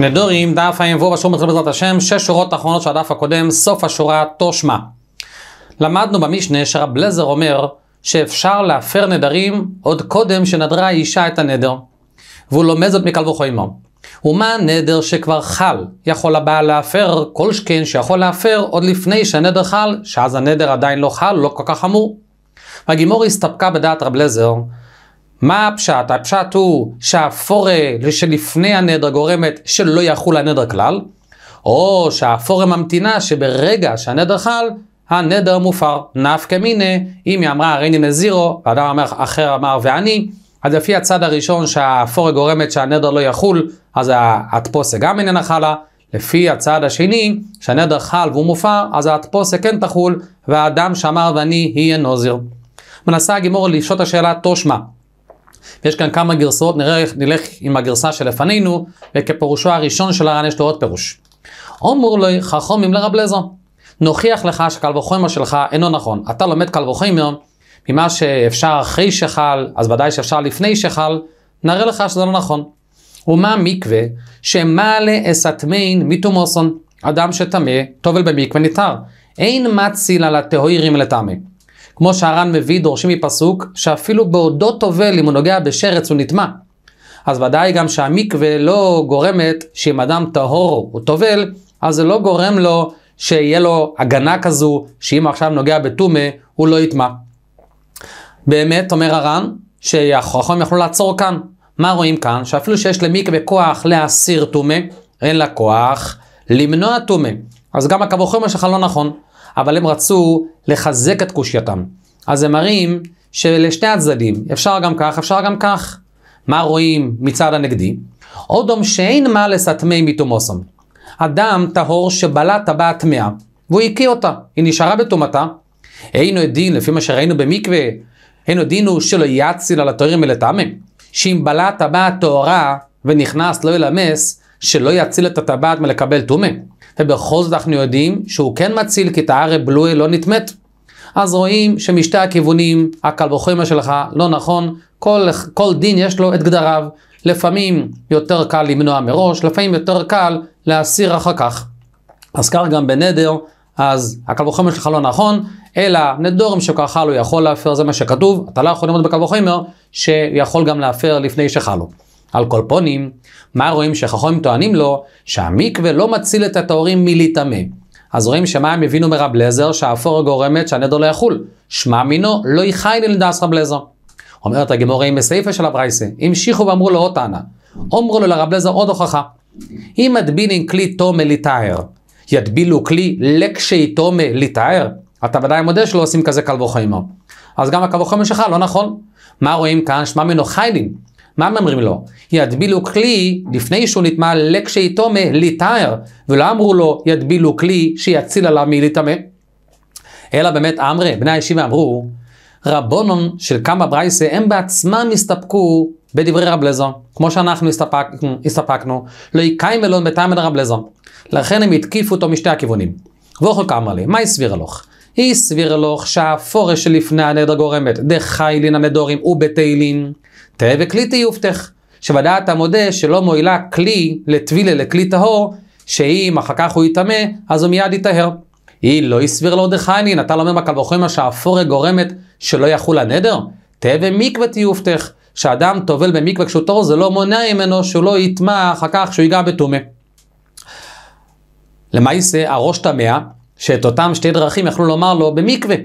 נדורים, דף היבוא בשיעור מתחיל בעזרת השם, שש שורות אחרונות של הדף הקודם, סוף השורה תושמע. למדנו במשנה שרב לזר אומר שאפשר להפר נדרים עוד קודם שנדרה האישה את הנדר. והוא לומד זאת מקל וחוימו. ומה הנדר שכבר חל? יכול הבעל להפר כל שכן שיכול להפר עוד לפני שהנדר חל, שאז הנדר עדיין לא חל, לא כל כך אמור. והגימור הסתפקה בדעת רב לזר מה הפשט? הפשט הוא שהפורה שלפני הנדר גורמת שלא יחול הנדר כלל, או שהפורה ממתינה שברגע שהנדר חל, הנדר מופר. נפקא מיניה, אם היא אמרה הריני נזירו, ואדם אחר אמר ואני, אז לפי הצד הראשון שהפורה גורמת שהנדר לא יחול, אז האטפוסה גם איננה חלה. לפי הצד השני, שהנדר חל והוא מופר, אז האטפוסה כן תחול, והאדם שאמר ואני יהיה נוזיר. מנסה הגימור את השאלה תושמע. ויש כאן כמה גרסאות, נראה, נלך עם הגרסה שלפנינו, וכפירושו הראשון של הר"ן יש לו עוד פירוש. אומר לי חכומים לרב לזו, נוכיח לך שקל וחומר שלך אינו נכון. אתה לומד קל וחומר ממה שאפשר אחרי שחל, אז ודאי שאפשר לפני שחל, נראה לך שזה לא נכון. ומה מקווה שמעלה אסתמין מתומוסון, אדם שטמא, טובל במקווה ניתר. אין מציל על הטהורים לטמא. כמו שהר"ן מביא, דורשים מפסוק, שאפילו בעודו טובל, אם הוא נוגע בשרץ, הוא נטמע. אז ודאי גם שהמקווה לא גורמת שאם אדם טהור הוא טובל, אז זה לא גורם לו שיהיה לו הגנה כזו, שאם הוא עכשיו נוגע בטומא, הוא לא יטמע. באמת, אומר הר"ן, שהחכמים יכלו לעצור כאן. מה רואים כאן? שאפילו שיש למקווה כוח להסיר טומא, אין לה כוח למנוע טומא. אז גם הקו שלך לא נכון. אבל הם רצו לחזק את קושייתם. אז הם מראים שלשני הצדדים, אפשר גם כך, אפשר גם כך. מה רואים מצד הנגדי? אודום שאין מה לסתמי מתומוסם. אדם טהור שבלע טבעה טמאה, והוא הקיא אותה, היא נשארה בטומאתה. היינו עדין, לפי מה שראינו במקווה, היינו עדין הוא שלא יאציל על התוארים מלטמא. שאם בלע טבעה טהורה ונכנס לא ילמס, שלא יציל את הטבעת מלקבל טומא. ובכל זאת אנחנו יודעים שהוא כן מציל, כי טהרה בלוי לא נטמאת. אז רואים שמשתי הכיוונים, הקל וחומר שלך לא נכון, כל, כל דין יש לו את גדריו. לפעמים יותר קל למנוע מראש, לפעמים יותר קל להסיר אחר כך. אז כך גם בנדר, אז הקל וחומר שלך לא נכון, אלא נדורם שככה לא יכול להפר, זה מה שכתוב, אתה לא יכול ללמוד בקל וחומר, שיכול גם להפר לפני שחלו. על כל פונים, מה רואים שחכמים טוענים לו? שהמקווה לא מציל את הטהורים מלהיטמא. אז רואים שמה הם הבינו מרב לזר? שהאפורה גורמת שהנדר לא יחול. שמע מינו לא יחי לדס רב לזר. אומרת הגמורה עם הסייפה של הברייסה, המשיכו ואמרו לו עוד טענה. אמרו לו לרב לזר עוד הוכחה. אם מדבינין כלי תומה ליטהר, ידבילו כלי לקשי תומה ליטהר? אתה ודאי מודה שלא עושים כזה קל וחיימו. אז גם הקל וחיימו שלך לא נכון. מה רואים כאן? שמע מינו חיילים. מה הם אומרים לו? ידבילו כלי לפני שהוא נטמע לקשייטומה ליטהר, ולא אמרו לו ידבילו כלי שיציל עליו מלהיטמא. אלא באמת אמרי, בני הישיבה אמרו, רבונון של כמה ברייסה, הם בעצמם הסתפקו בדברי רב לזון, כמו שאנחנו הסתפק, הסתפקנו, לא יקיים אלון בתאמן רב לזון. לכן הם התקיפו אותו משתי הכיוונים. ואוכל כאמר לי, מה הסביר הלוך? היא הסביר הלוך שהפורש שלפני הנדר גורמת דחיילין המדורים ובתהילין. תראה בכלי תיופתך, שוודעת המודה שלא מועילה כלי לטבילה לכלי טהור, שאם אחר כך הוא יטמא, אז הוא מיד יטהר. היא לא הסביר לו דחנין, אתה לומד בקל וחומר שהאפורת גורמת שלא יחול הנדר? תהא במקווה תיופתך, שאדם טובל במקווה כשהוא טהור, זה לא מונע ממנו שהוא לא יטמע אחר כך שהוא ייגע בטומא. למעשה, הראש טמא, שאת אותם שתי דרכים יכלו לומר לו במקווה.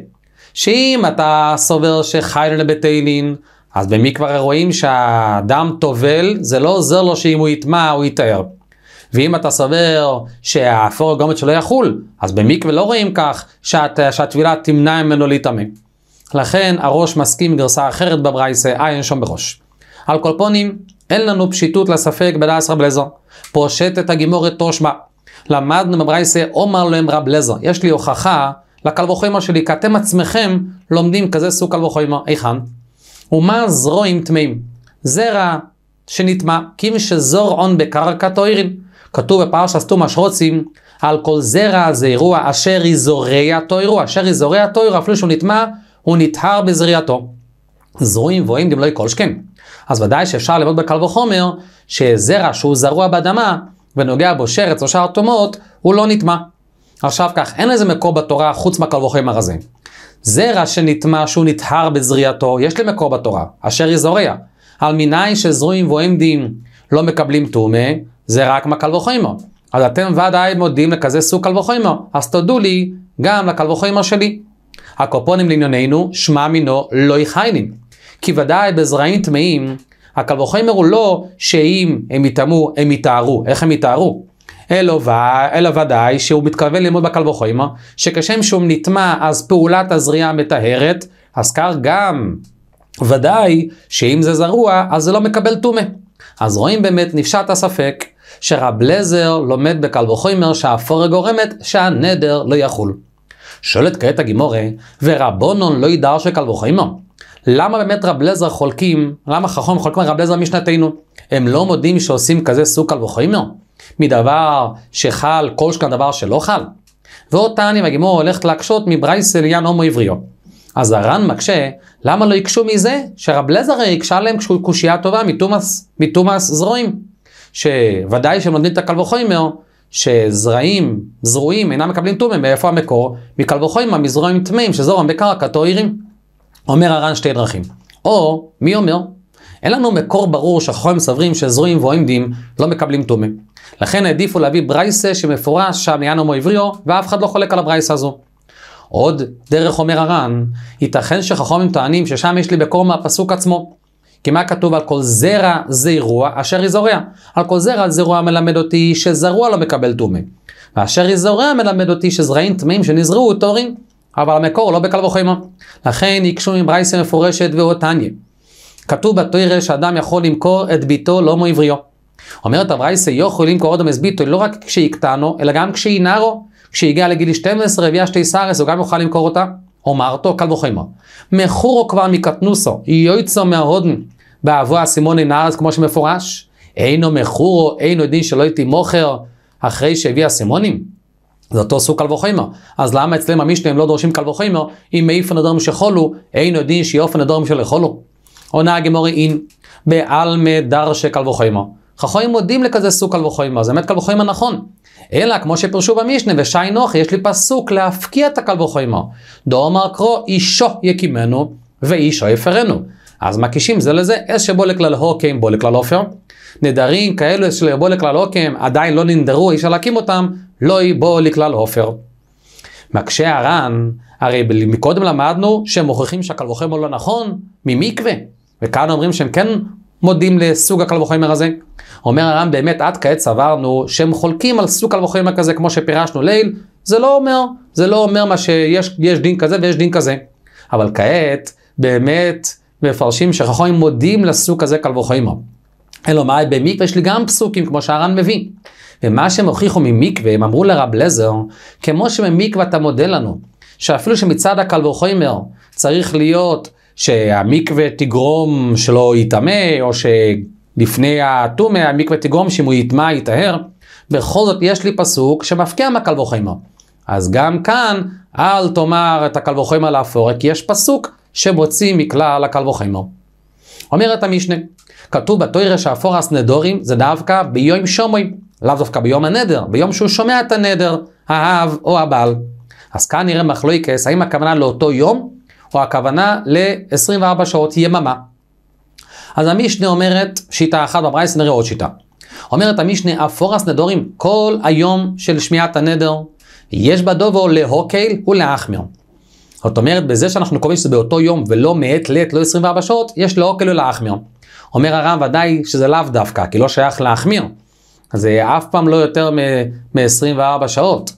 שאם אתה סובר שחיינו לבית תהילין, אז במי כבר רואים שהדם טובל, זה לא עוזר לו שאם הוא יטמע, הוא יטער. ואם אתה סובר שהאפור הגומץ שלו יחול, אז במקווה לא רואים כך שאת, שהטבילה תמנע ממנו להיטמא. לכן הראש מסכים עם גרסה אחרת בברייסה, אה אין שום בראש. על כל פונים, אין לנו פשיטות לספק בדעס רב לזר. פושט את הגימורת תושמע. למדנו בברייסה, אומר להם רב לזר, יש לי הוכחה לקל וחומר שלי, כי אתם עצמכם לומדים כזה סוג קל וחומר. היכן? ומה זרועים טמאים? זרע שנטמע, כי שזור און בקרקע תוירין. כתוב בפרשת סתום השרוצים, על כל זרע זה אירוע אשר יזורע תוירו, אשר יזורע תוירו, אפילו שהוא נטמע, הוא נטהר בזריעתו. זרועים ובועים דמלוי כל שכן. אז ודאי שאפשר ללמוד בקל וחומר, שזרע שהוא זרוע באדמה, ונוגע בו שרץ או שאר טומאות, הוא לא נטמע. עכשיו כך, אין לזה מקור בתורה חוץ מהקל וחומר הזה. זרע שנטמע שהוא נטהר בזריעתו, יש למקור בתורה, אשר יזורע. על מיני שזרועים ועמדים לא מקבלים טומא, זה רק מהקל וחומר. אז אתם ודאי מודים לכזה סוג קל וחומר, אז תודו לי גם לקל וחומר שלי. הקופונים לענייננו, שמע מינו לא יחיינים. כי ודאי בזרעים טמאים, הקל וחומר הוא לא שאם הם יטמאו, הם יטהרו. איך הם יטהרו? אלא, ודאי שהוא מתכוון ללמוד בקל וחומר, שכשם שהוא נטמע אז פעולת הזריעה מטהרת, אז כר גם ודאי שאם זה זרוע אז זה לא מקבל טומא. אז רואים באמת נפשט הספק שרב לזר לומד בקל וחומר שהפורג גורמת שהנדר לא יחול. שואלת כעת הגימורי, ורבונון לא ידר שקל וחומר? למה באמת רב לזר חולקים, למה חכם חולקים על רב לזר משנתנו? הם לא מודים שעושים כזה סוג קל וחומר? מדבר שחל כל שכן דבר שלא חל. ועוד תעניה והגימור הולכת להקשות מברייסל יאן הומו עבריו. אז הר"ן מקשה, למה לא יקשו מזה? שרב לזר יקשה להם קושייה טובה מתומאס זרועים. שוודאי שהם לומדים את הקל וחומר, שזרעים, זרועים, אינם מקבלים טומם, מאיפה המקור? מקל וחומר, מזרועים טמאים, שזורם בקרקע תועירים. אומר הר"ן שתי דרכים. או, מי אומר? אין לנו מקור ברור שהחכמים סברים שזרועים ועומדים לא מקבלים טומם. לכן העדיפו להביא ברייסה שמפורש שם ינומו עבריו, ואף אחד לא חולק על הברייסה הזו. עוד דרך אומר הר"ן, ייתכן שחכמים טוענים ששם יש לי בקור מהפסוק עצמו. כי מה כתוב על כל זרע זרוע אשר יזורע? על כל זרע זרוע מלמד אותי שזרוע לא מקבל טומא. ואשר יזורע מלמד אותי שזרעים טמאים שנזרעו טהורים. אבל המקור לא בקל וחימה. לכן הקשו מברייסה מפורשת ואותניה. כתוב בתוירה שאדם יכול למכור את ביתו לא עבריו. אומרת הברייסה, יכולים קורא דומס ביטו לא רק כשיקטנו, אלא גם כשאינרו, כשהגיע לגיל 12, הביאה שתי סארס, הוא גם יוכל למכור אותה. אומרתו, קל וחומר. מכורו כבר מקטנוסו, יויצו מההודן, באבו הסימוני נארס, כמו שמפורש. אינו מכורו, אינו דין שלא הייתי מוכר, אחרי שהביא הסימונים. זה אותו סוג קל וחומר. אז למה אצלם המשנה הם לא דורשים קל וחומר, אם מאיפן הדורם שחולו, אין יודעים שאופן הדורם שלחולו. עונה הגמורי אין, בעלמא דרשה קל וחומר. חכויים מודים לכזה סוג קל וחומר, זה באמת קל וחומר נכון. אלא כמו שפרשו במשנה ושי נוח, יש לי פסוק להפקיע את הקל וחומר. דאמר קרו אישו יקימנו ואישו יפרנו. אז מקישים זה לזה, אש שבו לכלל הוקם בו לכלל עופר. נדרים כאלו אש שבו לכלל הוקם עדיין לא ננדרו, אי אפשר להקים אותם, לא יבו לכלל עופר. מקשה הר"ן, הרי מקודם למדנו שהם מוכיחים שהקל וחומר לא נכון, ממקווה. וכאן אומרים שהם כן מודים לסוג הקל וחומר הזה. אומר הר"ן, באמת עד כעת סברנו שהם חולקים על סוג הלבוכרים כזה, כמו שפירשנו ליל, זה לא אומר, זה לא אומר מה שיש דין כזה ויש דין כזה. אבל כעת, באמת, מפרשים שחכמים מודים לסוג הזה קל וחומר. אלא מה, במקווה יש לי גם פסוקים כמו שהר"ן מביא. ומה שהם הוכיחו ממקווה, הם אמרו לרב לזר, כמו שבמקווה אתה מודה לנו, שאפילו שמצד הקל וחומר צריך להיות שהמקווה תגרום שלא יטמא, או ש... לפני הטומא, המקווה תגרום שאם הוא יטמע, יטהר. בכל זאת יש לי פסוק שמפקיע מהקל וחומר. אז גם כאן, אל תאמר את הקל וחומר לאפורה, כי יש פסוק שמוציא מכלל הקל וחומר. אומרת המשנה, כתוב בתוירה שאפור הסנדורים זה דווקא ביום שומוי, לאו דווקא ביום הנדר, ביום שהוא שומע את הנדר, האב או הבעל. אז כאן נראה מחלוקס, האם הכוונה לאותו יום, או הכוונה ל-24 שעות יממה. אז המשנה אומרת שיטה אחת בברייס, נראה עוד שיטה. אומרת המשנה, אפורס נדורים כל היום של שמיעת הנדר, יש בדובו להוקייל ולאחמיר. זאת אומרת, בזה שאנחנו קובעים שזה באותו יום ולא מעת לעת, לא 24 שעות, יש להוקייל ולאחמיר. אומר הרב, ודאי שזה לאו דווקא, כי לא שייך להחמיר. אז זה אף פעם לא יותר מ-24 מ- שעות.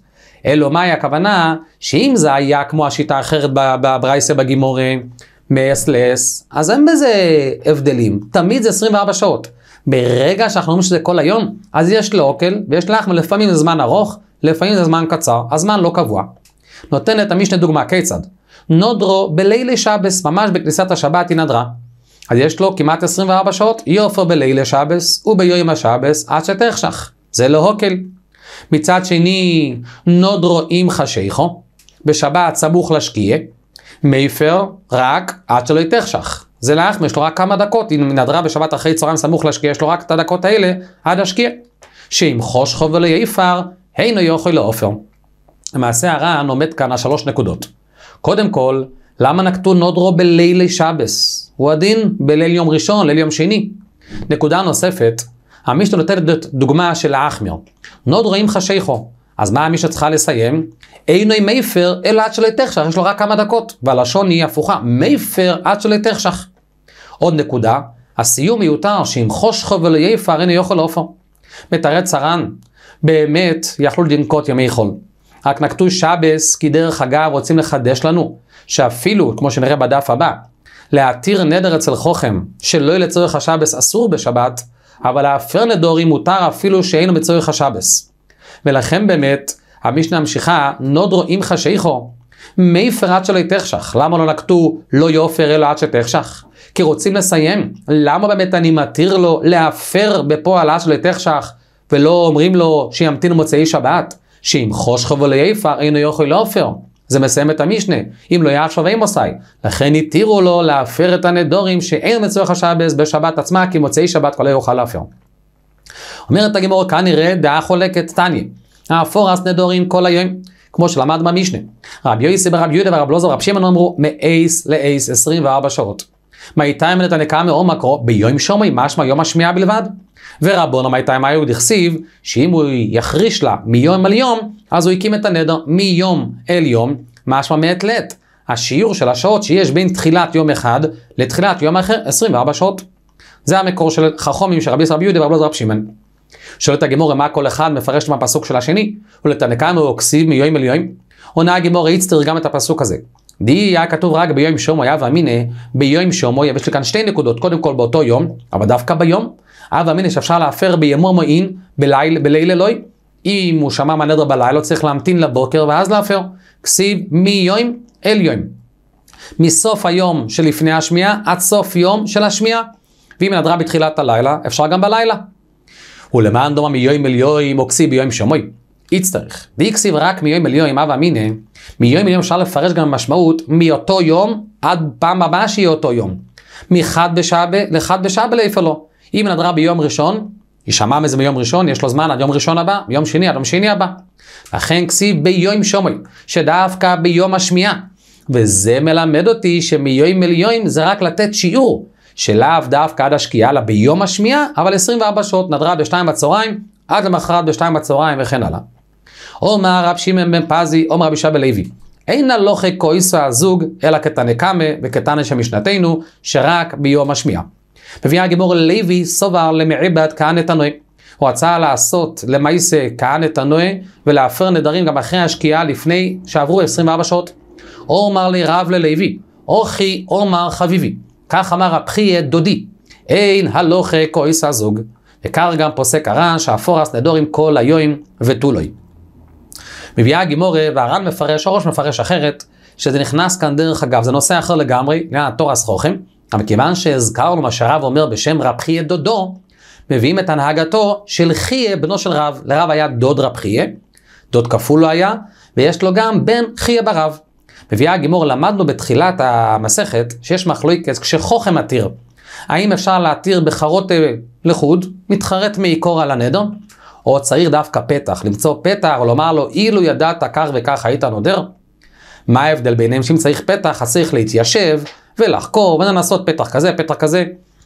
אלו מהי הכוונה? שאם זה היה כמו השיטה האחרת בברייסה בגימורים, מ-S ל-S, אז אין בזה הבדלים, תמיד זה 24 שעות. ברגע שאנחנו אומרים שזה כל היום, אז יש לאוכל ויש לחם, לפעמים זה זמן ארוך, לפעמים זה זמן קצר, הזמן לא קבוע. נותן נותנת המשנה דוגמה כיצד. נודרו בלילי שבס, ממש בכניסת השבת היא נדרה. אז יש לו כמעט 24 שעות, יופו בלילי שבס וביום השבס עד שתחשך. זה לא הוקל. מצד שני, נודרו עם חשיכו, בשבת סמוך לשקיעה. מייפר רק עד שלא יתחשך. זה לאחמר, יש לו רק כמה דקות, אם נדרה בשבת אחרי צהריים סמוך להשקיע, יש לו רק את הדקות האלה עד השקיע. שאם חוש חוב ולא יפר, הינו יוכל לאופר. למעשה הר"ן עומד כאן על שלוש נקודות. קודם כל, למה נקטו נודרו בלילי שבס? הוא הדין בליל יום ראשון, ליל יום שני. נקודה נוספת, המשנה נותנת דוגמה של האחמר. נודרו עם חשיכו. אז מה מי שצריכה לסיים? איני מייפר אלא עד שלא תחשך, יש לו רק כמה דקות, והלשון היא הפוכה, מייפר עד שלא תחשך. עוד נקודה, הסיום מיותר, שאם חושכו ולא ייפר, אין יאכל עופר. מתרץ הר"ן, באמת יכלו לנקוט ימי חול. רק נקטו שבס, כי דרך אגב רוצים לחדש לנו, שאפילו, כמו שנראה בדף הבא, להתיר נדר אצל חוכם, שלא יהיה לצורך השבס אסור בשבת, אבל להפר נדורי מותר אפילו שאינו בצורך השבס. ולכן באמת, המשנה ממשיכה, נוד רואים חשייכו. מי פרד שלא יתחשך? למה לא נקטו לא יופר אלא עד שתחשך? כי רוצים לסיים. למה באמת אני מתיר לו להפר בפועל עד שלא יתחשך, ולא אומרים לו שימתין מוצאי שבת? שאם חושכו ולא יפר, אינו יוכל לעופר. זה מסיים את המשנה, אם לא יעד ואין עמוסי. לכן התירו לו להפר את הנדורים שאין מצורך השבת בשבת עצמה, כי מוצאי שבת כולה לא יוכל להפר. אומרת הגמור, כנראה דעה חולקת, תניא. האפור אסנה נדורין כל היום, כמו שלמד במשנה. רבי יוסי ברבי יהודה ורב לוזר ורב שמעון אמרו, מאייס לאייס 24 שעות. מאיתה מאיתיים נתנקה מקרו, ביום שומי, משמע יום השמיעה בלבד. ורבונו מאיתיים היהוד הכסיב, שאם הוא יחריש לה מיום אל יום, אז הוא הקים את הנדר מיום אל יום, משמע מעת לעת. השיעור של השעות שיש בין תחילת יום אחד לתחילת יום אחר, 24 שעות. זה המקור של חכומים של רבי ישראל יהודה ורבי רבי שמעון. שואלת הגמור, מה כל אחד מפרש מהפסוק של השני, ולתנקם אוקסיב מיועים אל יועים? עונה הגמור איצטר גם את הפסוק הזה. די היה כתוב רק ביועים שומו היה ואמיניה, ביועים שומו יש לי כאן שתי נקודות, קודם כל באותו יום, אבל דווקא ביום, אב אמיניה שאפשר להפר בימו מועין, בליל, בליל אלוהי. אם הוא שמע מהנדר בלילה, צריך להמתין לבוקר ואז להפר. כסיב מיועים אל יועים. מסוף היום שלפני השמיעה עד סוף יום של השמיעה. ואם נדרה בתחילת הלילה, אפשר גם בלילה. ולמען דומה מיואים אל יוים, אוקסי ביואים שמוי. יצטרך. דאיקסיב רק מיואים אל יואים, אבא אמיניה, מיואים אל יואים אפשר לפרש גם במשמעות מאותו יום עד פעם הבאה שיהיה אותו יום. מחד בשבה לחד בשבה לאיפה לא. אם נדרה ביום ראשון, יישמע מזה מיום ראשון, יש לו זמן עד יום ראשון הבא, יום שני עד יום שני הבא. לכן כסיב ביואים שומוי, שדווקא ביום השמיעה. וזה מלמד אותי שמיואים אל יואים זה רק לתת שיעור. שלאו דווקא עד השקיעה, אלא ביום השמיעה, אבל 24 שעות, נדרה בשתיים בצהריים, עד למחרת בשתיים בצהריים וכן הלאה. אומר רב שמעון בן פזי, אומר רבי שבל לוי, אין לוכה כועיסא הזוג, אלא כתנא קמא וכתנא של משנתנו, שרק ביום השמיעה. מביאה הגימור לוי סובר למעבד כהנא תנוי. הוא רצה לעשות למעשה כהנא תנוי ולהפר נדרים גם אחרי השקיעה לפני שעברו 24 שעות. אומר לי רב ללוי, אוכי אומר חביבי. כך אמר הפחי את דודי, אין הלוכה כויסא הזוג, וכך גם פוסק הר"ן שאפורס עם כל היום ותולוי. מביאה הגימורי, והר"ן מפרש, הראש מפרש אחרת, שזה נכנס כאן דרך אגב, זה נושא אחר לגמרי, לעניין התורס חוכם, אבל כיוון שהזכרנו מה שהרב אומר בשם רב חייה דודו, מביאים את הנהגתו של חייה, בנו של רב, לרב היה דוד רב חייה, דוד כפול לא היה, ויש לו גם בן חייה ברב. מביאה הגימור, למדנו בתחילת המסכת שיש מחלוקת כשחוכם מתיר. האם אפשר להתיר בחרות אה, לחוד, מתחרט מעיקור על הנדר? או צריך דווקא פתח, למצוא פתח, או לומר לו, אילו ידעת כך וכך היית נודר? מה ההבדל ביניהם? שאם צריך פתח, אז צריך להתיישב ולחקור ולנסות פתח כזה, פתח כזה.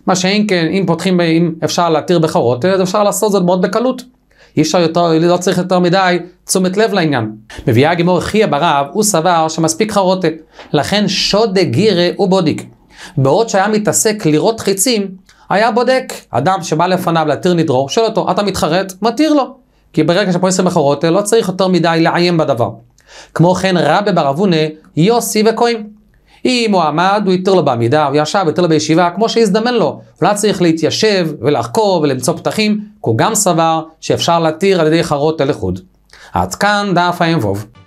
מה שאם כן, אם פותחים, אם אפשר להתיר בחרות, אז אפשר לעשות זאת מאוד בקלות. אי אפשר יותר, לא-, לא צריך יותר מדי תשומת לב לעניין. מביאה הגימור חייא ברב, הוא סבר שמספיק חרוטה. לכן שודה גירה הוא בודיק. בעוד שהיה מתעסק לראות חיצים, היה בודק. אדם שבא לפניו להתיר נדרו, שואל אותו, אתה מתחרט? מתיר לו. כי ברגע שפועסים בחרוטה, לא צריך יותר מדי לעיין בדבר. כמו כן רבי ברבונה, יוסי וכהן. אם הוא עמד, הוא התיר לו בעמידה, הוא ישב, התיר לו בישיבה, כמו שהזדמן לו. הוא לא צריך להתיישב ולחקור ולמצוא פתחים, כי הוא גם סבר שאפשר להתיר על ידי חרות אל איחוד. עד כאן דף האמבוב.